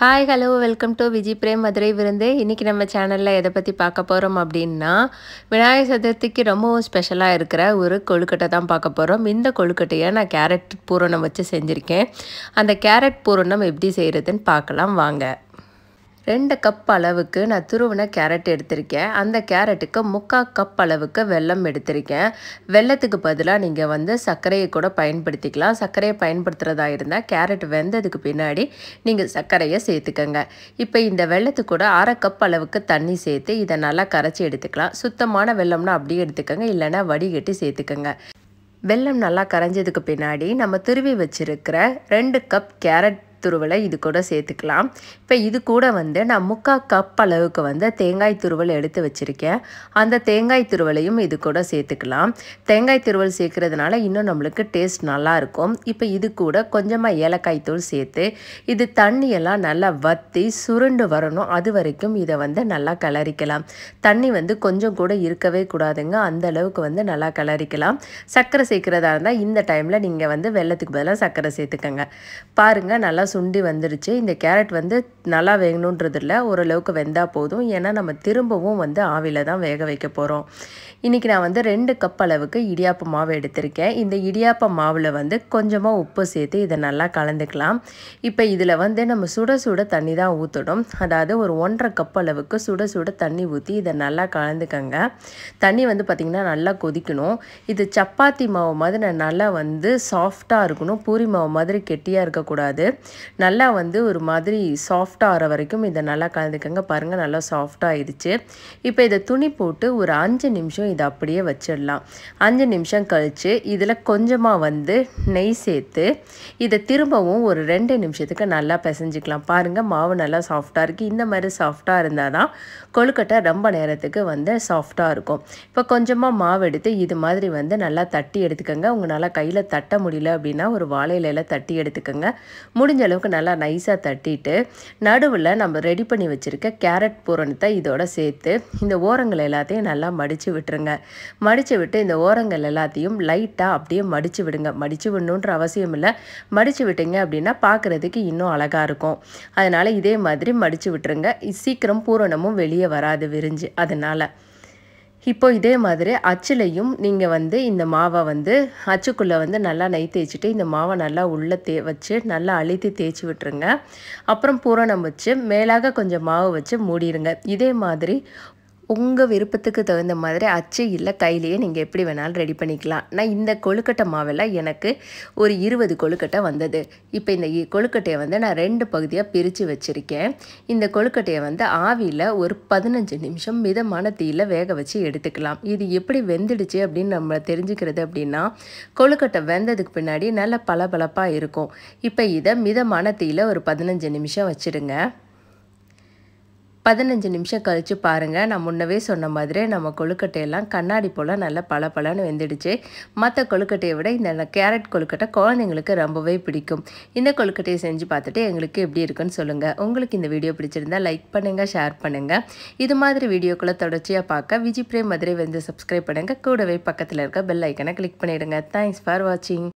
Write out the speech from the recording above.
hi hello welcome to Viji Prem Madurai விருந்து இன்றைக்கி நம்ம சேனலில் எதை பற்றி பார்க்க போகிறோம் அப்படின்னா விநாயகர் சதுர்த்திக்கு ரொம்பவும் ஸ்பெஷலாக இருக்கிற ஒரு கொழுக்கட்டை தான் பார்க்க போகிறோம் இந்த கொழுக்கட்டையை நான் கேரட் பூரணம் வச்சு செஞ்சுருக்கேன் அந்த கேரட் பூரணம் எப்படி செய்கிறதுன்னு பார்க்கலாம் வாங்க ரெண்டு கப் அளவுக்கு நான் துருவின கேரட் எடுத்திருக்கேன் அந்த கேரட்டுக்கு முக்கால் கப் அளவுக்கு வெல்லம் எடுத்திருக்கேன் வெள்ளத்துக்கு பதிலாக நீங்கள் வந்து சர்க்கரையை கூட பயன்படுத்திக்கலாம் சர்க்கரையை பயன்படுத்துகிறதா இருந்தால் கேரட் வெந்ததுக்கு பின்னாடி நீங்கள் சர்க்கரையை சேர்த்துக்கோங்க இப்போ இந்த வெள்ளத்துக்கூட கூட அரை கப் அளவுக்கு தண்ணி சேர்த்து இதை நல்லா கரைச்சி எடுத்துக்கலாம் சுத்தமான வெள்ளம்னா அப்படியே எடுத்துக்கோங்க இல்லைனா வடிகட்டி சேர்த்துக்கோங்க வெள்ளம் நல்லா கரைஞ்சதுக்கு பின்னாடி நம்ம துருவி வச்சுருக்கிற ரெண்டு கப் கேரட் துருவலை இது கூட சேர்த்துக்கலாம் இப்போ இது கூட வந்து நான் முக்கால் கப் அளவுக்கு வந்து தேங்காய் துருவல் எடுத்து வச்சுருக்கேன் அந்த தேங்காய் துருவலையும் இது கூட சேர்த்துக்கலாம் தேங்காய் துருவல் சேர்க்குறதுனால இன்னும் நம்மளுக்கு டேஸ்ட் நல்லாயிருக்கும் இப்போ இது கூட கொஞ்சமாக ஏலக்காய் தூள் சேர்த்து இது தண்ணியெல்லாம் நல்லா வற்றி சுருண்டு வரணும் அது வரைக்கும் இதை வந்து நல்லா கலரிக்கலாம் தண்ணி வந்து கொஞ்சம் கூட இருக்கவே கூடாதுங்க அந்த அளவுக்கு வந்து நல்லா கலரிக்கலாம் சர்க்கரை சேர்க்குறதா இருந்தால் இந்த டைமில் நீங்கள் வந்து வெள்ளத்துக்கு பதிலாக சர்க்கரை சேர்த்துக்கோங்க பாருங்கள் நல்லா சுண்டி வந்துருச்சு இந்த கேரட் வந்து நல்லா வேகணுன்றது இல்லை ஓரளவுக்கு வெந்தால் போதும் ஏன்னா நம்ம திரும்பவும் வந்து ஆவியில் தான் வேக வைக்க போகிறோம் இன்றைக்கி நான் வந்து ரெண்டு கப் அளவுக்கு இடியாப்ப மாவு எடுத்திருக்கேன் இந்த இடியாப்ப மாவில் வந்து கொஞ்சமாக உப்பு சேர்த்து இதை நல்லா கலந்துக்கலாம் இப்போ இதில் வந்து நம்ம சுட சுட தண்ணி தான் ஊற்றணும் அதாவது ஒரு ஒன்றரை கப் அளவுக்கு சுட சுட தண்ணி ஊற்றி இதை நல்லா கலந்துக்கங்க தண்ணி வந்து பார்த்திங்கன்னா நல்லா கொதிக்கணும் இது சப்பாத்தி மாவு மாதிரி நல்லா வந்து சாஃப்டாக இருக்கணும் பூரி மாவு மாதிரி கெட்டியாக இருக்கக்கூடாது நல்லா வந்து ஒரு மாதிரி சாஃப்டாக ஆகிற வரைக்கும் இதை நல்லா கலந்துக்கங்க பாருங்கள் நல்லா சாஃப்டாகிடுச்சு இப்போ இதை துணி போட்டு ஒரு அஞ்சு நிமிஷம் இதை அப்படியே வச்சிடலாம் அஞ்சு நிமிஷம் கழித்து இதில் கொஞ்சமாக வந்து நெய் சேர்த்து இதை திரும்பவும் ஒரு ரெண்டு நிமிஷத்துக்கு நல்லா பிசைஞ்சிக்கலாம் பாருங்கள் மாவு நல்லா சாஃப்டாக இருக்குது இந்த மாதிரி சாஃப்டாக இருந்தால் தான் கொழுக்கட்டை ரொம்ப நேரத்துக்கு வந்து சாஃப்டாக இருக்கும் இப்போ கொஞ்சமாக மாவு எடுத்து இது மாதிரி வந்து நல்லா தட்டி எடுத்துக்கோங்க உங்களால் கையில் தட்ட முடியல அப்படின்னா ஒரு வாழையில தட்டி எடுத்துக்கோங்க முடிஞ்ச அளவுக்கு நல்லா நைஸாக தட்டிட்டு நடுவில் நம்ம ரெடி பண்ணி வச்சுருக்க கேரட் பூரணத்தை இதோட சேர்த்து இந்த ஓரங்கள் எல்லாத்தையும் நல்லா மடித்து விட்டுருங்க மடித்து விட்டு இந்த ஓரங்கள் எல்லாத்தையும் லைட்டாக அப்படியே மடித்து விடுங்க மடித்து விடணுன்ற அவசியம் இல்லை மடித்து விட்டீங்க அப்படின்னா பார்க்குறதுக்கு இன்னும் அழகாக இருக்கும் அதனால் இதே மாதிரி மடித்து விட்டுருங்க சீக்கிரம் பூரணமும் வெளியே வராது விரிஞ்சு அதனால் இப்போ இதே மாதிரி அச்சுலையும் நீங்கள் வந்து இந்த மாவை வந்து அச்சுக்குள்ளே வந்து நல்லா நெய் தேய்ச்சிட்டு இந்த மாவை நல்லா உள்ளே தே வச்சு நல்லா அழுத்தி தேய்ச்சி விட்டுருங்க அப்புறம் பூரணம் வச்சு மேலாக கொஞ்சம் மாவு வச்சு மூடிடுங்க இதே மாதிரி உங்கள் விருப்பத்துக்கு தகுந்த மாதிரி அச்சு இல்லை கையிலேயே நீங்கள் எப்படி வேணாலும் ரெடி பண்ணிக்கலாம் நான் இந்த கொழுக்கட்டை மாவில் எனக்கு ஒரு இருபது கொழுக்கட்டை வந்தது இப்போ இந்த கொழுக்கட்டையை வந்து நான் ரெண்டு பகுதியாக பிரித்து வச்சுருக்கேன் இந்த கொழுக்கட்டையை வந்து ஆவியில் ஒரு பதினஞ்சு நிமிஷம் மிதமான தீயில் வேக வச்சு எடுத்துக்கலாம் இது எப்படி வெந்துடுச்சு அப்படின்னு நம்ம தெரிஞ்சுக்கிறது அப்படின்னா கொழுக்கட்டை வெந்ததுக்கு பின்னாடி நல்லா பளபளப்பாக இருக்கும் இப்போ இதை மிதமான தீயில் ஒரு பதினஞ்சு நிமிஷம் வச்சுடுங்க பதினஞ்சு நிமிஷம் கழித்து பாருங்கள் நான் முன்னவே சொன்ன மாதிரி நம்ம கொழுக்கட்டையெல்லாம் கண்ணாடி போல் நல்லா பல பலன்னு வெந்துடுச்சு மற்ற கொழுக்கட்டையை விட இந்த கேரட் கொழுக்கட்டை குழந்தைங்களுக்கு ரொம்பவே பிடிக்கும் இந்த கொழுக்கட்டையை செஞ்சு பார்த்துட்டு எங்களுக்கு எப்படி இருக்குன்னு சொல்லுங்கள் உங்களுக்கு இந்த வீடியோ பிடிச்சிருந்தா லைக் பண்ணுங்கள் ஷேர் பண்ணுங்கள் இது மாதிரி வீடியோக்களை தொடர்ச்சியாக பார்க்க விஜி பிரேம் மதுரை வந்து சப்ஸ்கிரைப் பண்ணுங்கள் கூடவே பக்கத்தில் இருக்க பெல் ஐக்கனை கிளிக் பண்ணிவிடுங்க தேங்க்ஸ் ஃபார் வாட்சிங்